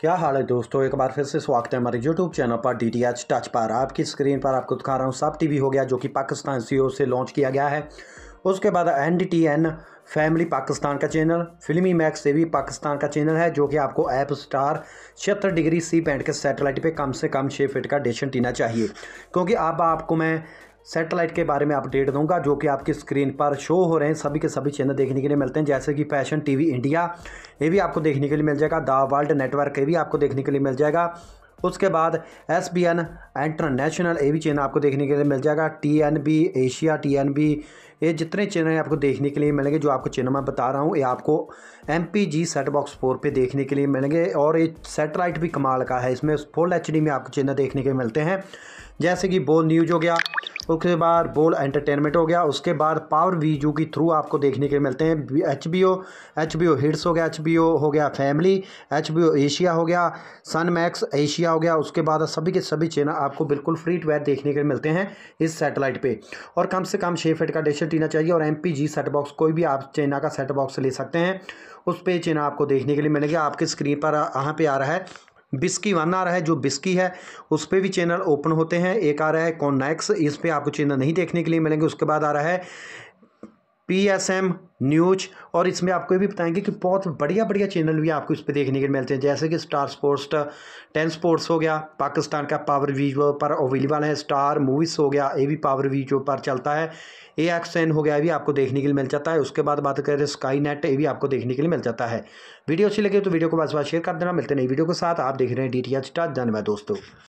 क्या हाल है दोस्तों एक बार फिर से स्वागत है हमारे YouTube चैनल पर डी टी एच टच पर आपकी स्क्रीन पर आपको दिखा रहा हूँ सब टीवी हो गया जो कि पाकिस्तान सी से लॉन्च किया गया है उसके बाद N D T N family Pakistan का चैनल फिल्मी मैक्स भी पाकिस्तान का चैनल है जो कि आपको ऐप स्टार छिहत्तर डिग्री सी बैंड के सैटेलाइट पे कम से कम छः फिट का डेशन टीना चाहिए क्योंकि अब आपको मैं सैटेलाइट के बारे में अपडेट दूंगा जो कि आपकी स्क्रीन पर शो हो रहे हैं सभी के सभी चैनल देखने के लिए मिलते हैं जैसे कि फैशन टीवी इंडिया ये भी आपको देखने के लिए मिल जाएगा द वर्ल्ड नेटवर्क ये भी आपको देखने के लिए मिल जाएगा उसके बाद एस बी एन इंटरनेशनल ये भी चैनल आपको देखने के लिए मिल जाएगा T N B Asia T N B ये जितने चैनल आपको देखने के लिए मिलेंगे जो आपको चैनल मैं बता रहा हूँ ये आपको M P G set box four पर देखने के लिए मिलेंगे और ये सेटेलाइट भी कमाल का है इसमें फुल एच डी में आपको चैनल देखने के मिलते हैं जैसे कि बो न्यूज हो गया उसके बाद बोल एंटरटेनमेंट हो गया उसके बाद पावर वी यू के थ्रू आपको देखने के लिए मिलते हैं H B O H B O hits हो गया एच बी ओ हो गया family H B O Asia हो गया सन मैक्स एशिया हो गया उसके बाद सभी के सभी चैनल आपको बिल्कुल फ्री टैर देखने के लिए मिलते हैं इस सेटेलाइट पर और कम से कम छः फिट का डिशर टीना चाहिए और M P G set box कोई भी आप चैना का सेट बॉक्स ले सकते हैं उस पर चैनल आपको देखने के लिए मिलेगा आपकी स्क्रीन पर यहाँ पे आ रहा है बिस्की वन आ रहा है जो बिस्की है उस पर भी चैनल ओपन होते हैं एक आ रहा है कॉन्नैक्स इस पर आपको चैनल नहीं देखने के लिए मिलेंगे उसके बाद आ रहा है पी एस एम न्यूज और इसमें आपको ये भी बताएंगे कि बहुत बढ़िया बढ़िया चैनल भी आपको इस पर देखने के मिलते हैं जैसे कि स्टार स्पोर्ट्स टेन स्पोर्ट्स हो गया पाकिस्तान का पावर वीजो पर अवेलेबल है स्टार मूवीज़ हो गया ये भी पावर वीजो पर चलता है ए एक्स एन हो गया ये भी आपको देखने के लिए मिल जाता है उसके बाद बात करें स्काई नेट ये भी आपको देखने के लिए मिल जाता है वीडियो अच्छी लगे तो वीडियो को बस बार शेयर कर देना मिलते नहीं वीडियो के साथ आप देख रहे हैं डी टी एच धन्यवाद दोस्तों